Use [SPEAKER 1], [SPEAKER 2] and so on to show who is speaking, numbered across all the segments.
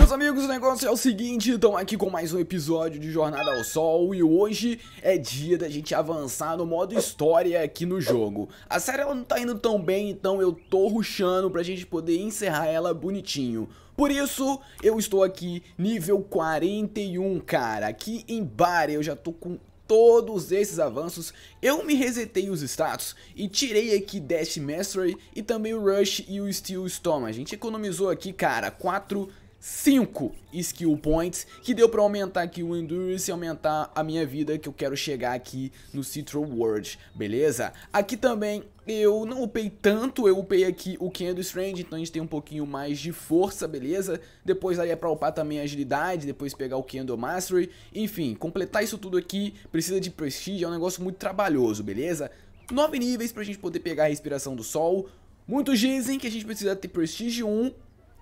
[SPEAKER 1] Meus amigos, o negócio é o seguinte, estamos aqui com mais um episódio de Jornada ao Sol e hoje é dia da gente avançar no modo história aqui no jogo. A série ela não tá indo tão bem, então eu tô ruxando pra gente poder encerrar ela bonitinho. Por isso, eu estou aqui nível 41, cara, aqui em bar eu já tô com todos esses avanços, eu me resetei os status e tirei aqui Dash Mastery e também o Rush e o Steel Storm. A gente economizou aqui, cara, 4 5 skill points, que deu pra aumentar aqui o Endurance e aumentar a minha vida, que eu quero chegar aqui no Citro World, beleza? Aqui também eu não upei tanto, eu upei aqui o Kendo Strange, então a gente tem um pouquinho mais de força, beleza? Depois aí é pra upar também a agilidade, depois pegar o Kendo Mastery, enfim, completar isso tudo aqui, precisa de Prestige, é um negócio muito trabalhoso, beleza? 9 níveis pra gente poder pegar a Respiração do Sol, muitos dizem que a gente precisa ter Prestige 1,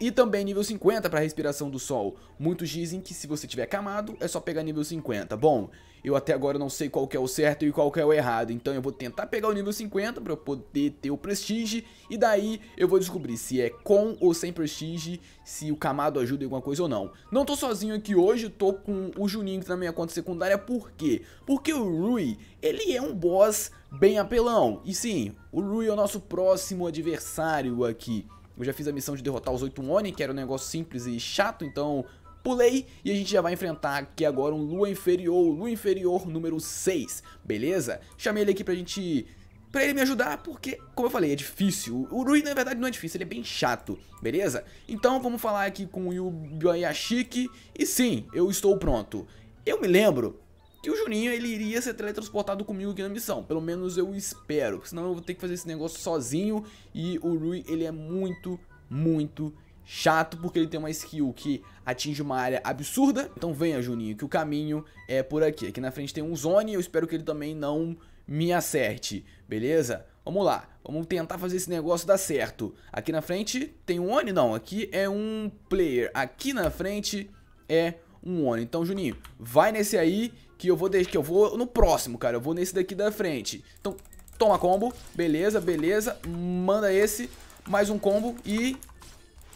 [SPEAKER 1] e também nível 50 para respiração do sol. Muitos dizem que se você tiver camado, é só pegar nível 50. Bom, eu até agora não sei qual é o certo e qual é o errado, então eu vou tentar pegar o nível 50 para eu poder ter o prestígio e daí eu vou descobrir se é com ou sem prestígio, se o camado ajuda em alguma coisa ou não. Não tô sozinho aqui hoje, tô com o Juninho que tá na minha conta secundária, por quê? Porque o Rui, ele é um boss bem apelão. E sim, o Rui é o nosso próximo adversário aqui. Eu já fiz a missão de derrotar os 8 Oni, que era um negócio simples e chato, então pulei e a gente já vai enfrentar aqui agora um Lua Inferior, Lua Inferior número 6, beleza? Chamei ele aqui pra gente... Pra ele me ajudar, porque, como eu falei, é difícil. O Rui, na verdade, não é difícil, ele é bem chato, beleza? Então, vamos falar aqui com o Yubiayashiki. E sim, eu estou pronto. Eu me lembro que o Juninho ele iria ser teletransportado comigo aqui na missão. Pelo menos eu espero, senão eu vou ter que fazer esse negócio sozinho e o Rui ele é muito, muito chato porque ele tem uma skill que atinge uma área absurda. Então venha, Juninho, que o caminho é por aqui. Aqui na frente tem um Zone, eu espero que ele também não me acerte, beleza? Vamos lá, vamos tentar fazer esse negócio dar certo. Aqui na frente tem um Oni, não, aqui é um player. Aqui na frente é um Oni. Então, Juninho, vai nesse aí que eu vou deixar, que eu vou no próximo, cara. Eu vou nesse daqui da frente. Então, toma combo. Beleza, beleza. Manda esse. Mais um combo e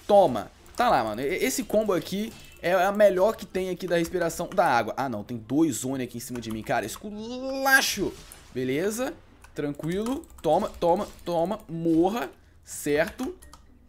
[SPEAKER 1] toma. Tá lá, mano. Esse combo aqui é a melhor que tem aqui da respiração da água. Ah, não. Tem dois Oni aqui em cima de mim, cara. Esculacho. Beleza. Tranquilo. Toma, toma, toma. Morra. Certo.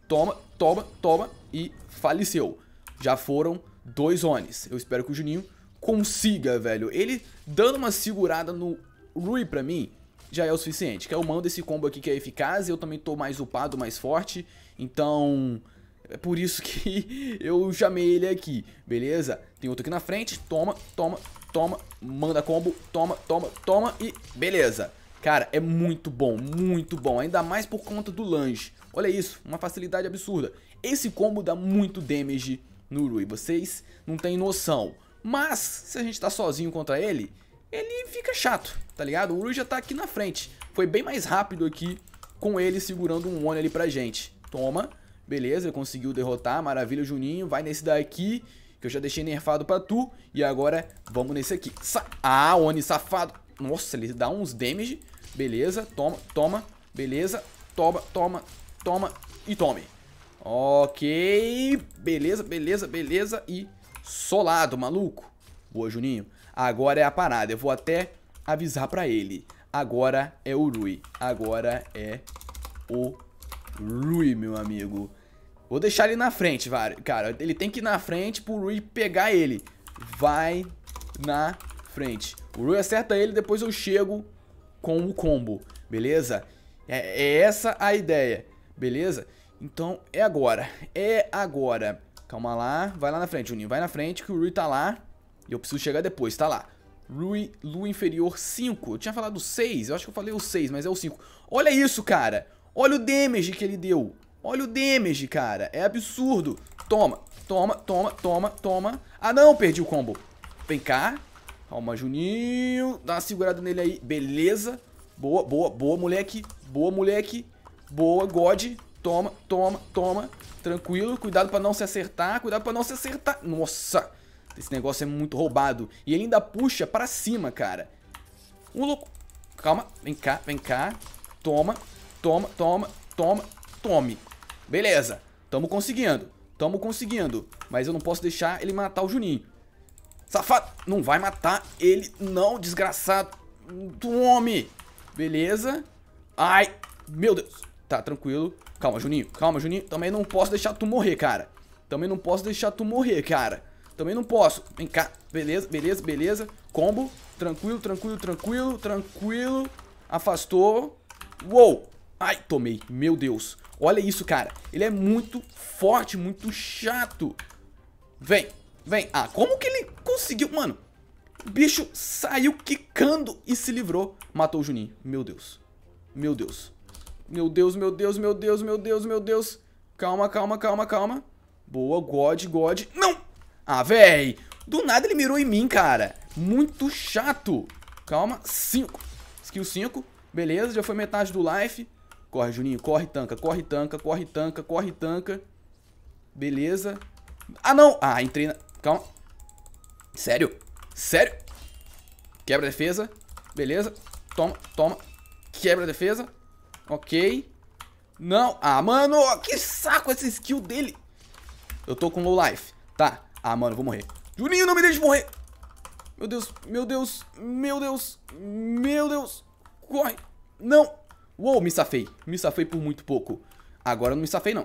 [SPEAKER 1] Toma, toma, toma. E faleceu. Já foram dois Onis. Eu espero que o Juninho consiga, velho. Ele dando uma segurada no Rui pra mim já é o suficiente. Que eu é mando esse combo aqui que é eficaz e eu também tô mais upado, mais forte. Então... É por isso que eu chamei ele aqui, beleza? Tem outro aqui na frente, toma, toma, toma, manda combo, toma, toma, toma e beleza. Cara, é muito bom, muito bom, ainda mais por conta do lanche. Olha isso, uma facilidade absurda. Esse combo dá muito damage no Urui. Vocês não têm noção. Mas, se a gente tá sozinho contra ele, ele fica chato, tá ligado? O Urui já tá aqui na frente. Foi bem mais rápido aqui com ele segurando um Oni ali pra gente. Toma. Beleza, conseguiu derrotar. Maravilha, Juninho. Vai nesse daqui, que eu já deixei nerfado pra tu. E agora, vamos nesse aqui. Sa ah, Oni safado. Nossa, ele dá uns damage. Beleza, toma, toma. Beleza, toma, toma, toma e tome. Ok, beleza, beleza, beleza e solado, maluco. Boa, Juninho. Agora é a parada, eu vou até avisar pra ele. Agora é o Rui, agora é o Rui, meu amigo. Vou deixar ele na frente, cara. Ele tem que ir na frente pro Rui pegar ele. Vai na frente. O Rui acerta ele, depois eu chego com o combo, beleza? É, é essa a ideia, beleza? Então é agora, é agora. Calma lá, vai lá na frente, Juninho, vai na frente que o Rui tá lá. E eu preciso chegar depois, tá lá. Rui, Lu inferior 5. Eu tinha falado 6, eu acho que eu falei o 6, mas é o 5. Olha isso, cara. Olha o damage que ele deu. Olha o damage, cara. É absurdo. Toma, toma, toma, toma, toma. Ah, não, perdi o combo. Vem cá. Calma, Juninho. Dá uma segurada nele aí. Beleza. Boa, boa, boa, moleque. Boa, moleque. Boa, God. Toma, toma, toma. Tranquilo. Cuidado pra não se acertar. Cuidado pra não se acertar. Nossa! Esse negócio é muito roubado. E ele ainda puxa pra cima, cara. Um louco. Calma. Vem cá, vem cá. Toma, toma, toma, toma, tome. Beleza. Tamo conseguindo. Tamo conseguindo. Mas eu não posso deixar ele matar o Juninho. Safado. Não vai matar ele, não, desgraçado. Tome. Beleza. Ai, meu Deus. Tá, tranquilo. Calma, Juninho. Calma, Juninho. Também não posso deixar tu morrer, cara. Também não posso deixar tu morrer, cara. Também não posso. Vem cá. Beleza, beleza, beleza. Combo. Tranquilo, tranquilo, tranquilo, tranquilo. Afastou. Uou. Ai, tomei. Meu Deus. Olha isso, cara. Ele é muito forte, muito chato. Vem, vem. Ah, como que ele conseguiu? Mano, o bicho saiu quicando e se livrou. Matou o Juninho. Meu Deus. Meu Deus. Meu Deus, meu Deus, meu Deus, meu Deus, meu Deus. Calma, calma, calma, calma. Boa, God, God. Não! Ah, véi! Do nada ele mirou em mim, cara. Muito chato. Calma, 5. Skill 5. Beleza, já foi metade do life. Corre, Juninho, corre, tanca, corre, tanca, corre, tanca, corre, tanca. Beleza. Ah, não! Ah, entrei na... Calma. Sério? Sério? Quebra a defesa. Beleza. Toma, toma. Quebra a defesa. Ok. Não. Ah, mano, que saco essa skill dele. Eu tô com low life. Tá. Ah, mano, eu vou morrer. Juninho, não me deixe morrer. Meu Deus, meu Deus, meu Deus, meu Deus. Corre. Não. Uou, me safei. Me safei por muito pouco. Agora eu não me safei, não.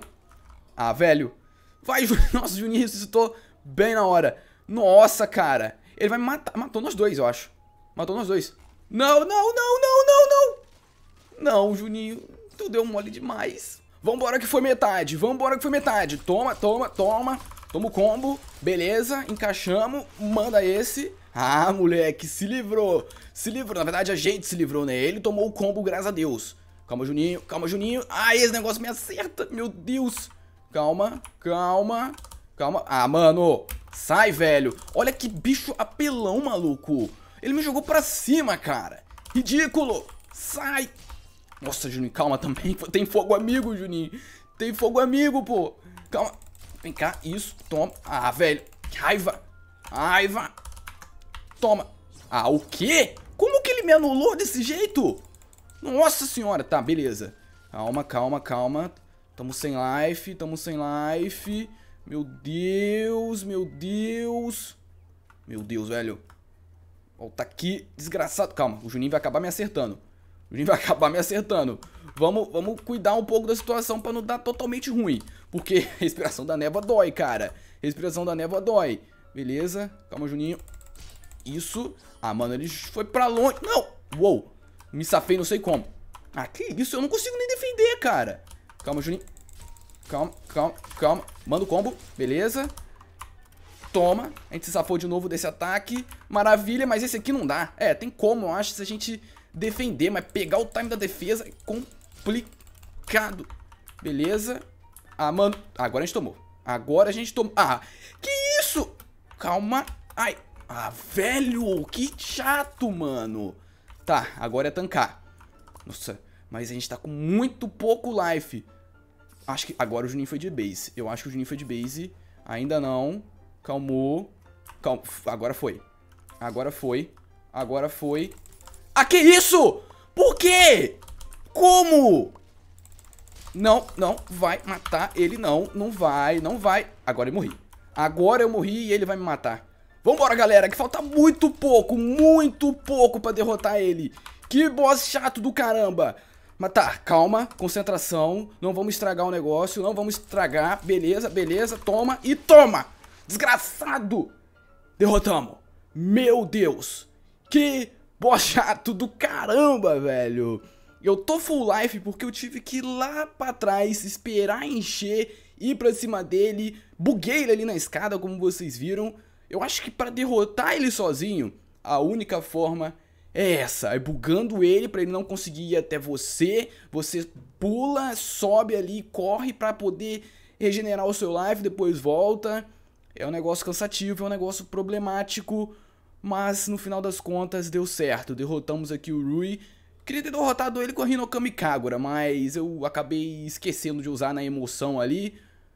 [SPEAKER 1] Ah, velho. Vai, Juninho. Nossa, o Juninho ressuscitou bem na hora. Nossa, cara. Ele vai matar. Matou nós dois, eu acho. Matou nós dois. Não, não, não, não, não, Juninho, tu deu mole demais. Vambora que foi metade, vambora que foi metade. Toma, toma, toma. Toma o combo, beleza, encaixamos, manda esse. Ah, moleque, se livrou, se livrou. Na verdade, a gente se livrou, né? Ele tomou o combo, graças a Deus. Calma, Juninho, calma, Juninho. Ah, esse negócio me acerta, meu Deus. Calma, calma, calma. Ah, mano, sai, velho. Olha que bicho apelão, maluco. Ele me jogou pra cima, cara. Ridículo. Sai, nossa, Juninho, calma também. Tem fogo amigo, Juninho. Tem fogo amigo, pô. Calma. Vem cá, isso. Toma. Ah, velho. Raiva. Raiva. Toma. Ah, o quê? Como que ele me anulou desse jeito? Nossa senhora. Tá, beleza. Calma, calma, calma. Tamo sem life, tamo sem life. Meu Deus, meu Deus. Meu Deus, velho. Volta aqui, desgraçado. Calma, o Juninho vai acabar me acertando. O Juninho vai acabar me acertando. Vamos, vamos cuidar um pouco da situação pra não dar totalmente ruim. Porque respiração da névoa dói, cara. Respiração da névoa dói. Beleza. Calma, Juninho. Isso. Ah, mano, ele foi pra longe. Não. Uou. Me safei não sei como. Ah, que isso? Eu não consigo nem defender, cara. Calma, Juninho. Calma, calma, calma. Manda o combo. Beleza. Toma. A gente se safou de novo desse ataque. Maravilha, mas esse aqui não dá. É, tem como, eu acho, se a gente defender, mas pegar o time da defesa é complicado. Beleza. Ah, mano. Agora a gente tomou. Agora a gente tomou. Ah, que isso? Calma. Ai. Ah, velho. Que chato, mano. Tá, agora é tancar. Nossa, mas a gente tá com muito pouco life. Acho que agora o Juninho foi de base. Eu acho que o Juninho foi de base. Ainda não. Calmou. Calma. Agora foi. Agora foi. Agora foi. Ah, que isso? Por quê? Como? Não, não vai matar ele, não. Não vai, não vai. Agora eu morri. Agora eu morri e ele vai me matar. Vambora, galera, que falta muito pouco, muito pouco pra derrotar ele. Que boss chato do caramba. Mas tá, calma, concentração, não vamos estragar o negócio, não vamos estragar. Beleza, beleza, toma e toma. Desgraçado. Derrotamos. Meu Deus. Que Pô, chato do caramba, velho. Eu tô full life porque eu tive que ir lá pra trás, esperar encher, ir pra cima dele. Buguei ele ali na escada, como vocês viram. Eu acho que para derrotar ele sozinho, a única forma é essa. É bugando ele para ele não conseguir ir até você. Você pula, sobe ali, corre para poder regenerar o seu life, depois volta. É um negócio cansativo, é um negócio problemático. Mas no final das contas deu certo, derrotamos aqui o Rui. Queria ter derrotado ele com a Hinokami Kagura, mas eu acabei esquecendo de usar na emoção ali.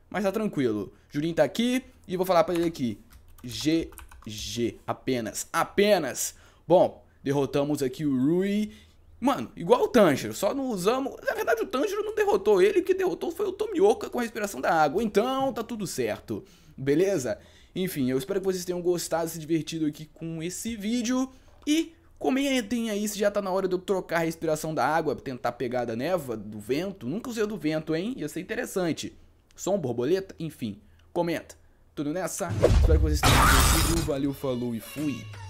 [SPEAKER 1] Mas tá tranquilo. Jurin tá aqui e vou falar pra ele aqui. GG. Apenas. Apenas. Bom, derrotamos aqui o Rui. Mano, igual o Tanjiro, só não usamos... Na verdade, o Tanjiro não derrotou ele, o que derrotou foi o Tomioka com a respiração da água. Então, tá tudo certo. Beleza? Enfim, eu espero que vocês tenham gostado, se divertido aqui com esse vídeo. E comentem aí se já tá na hora de eu trocar a respiração da água, tentar pegar da neva, do vento. Nunca usei do vento, hein? Ia ser interessante. Som, borboleta, enfim. Comenta. Tudo nessa? Espero que vocês tenham gostado. Valeu, falou e fui.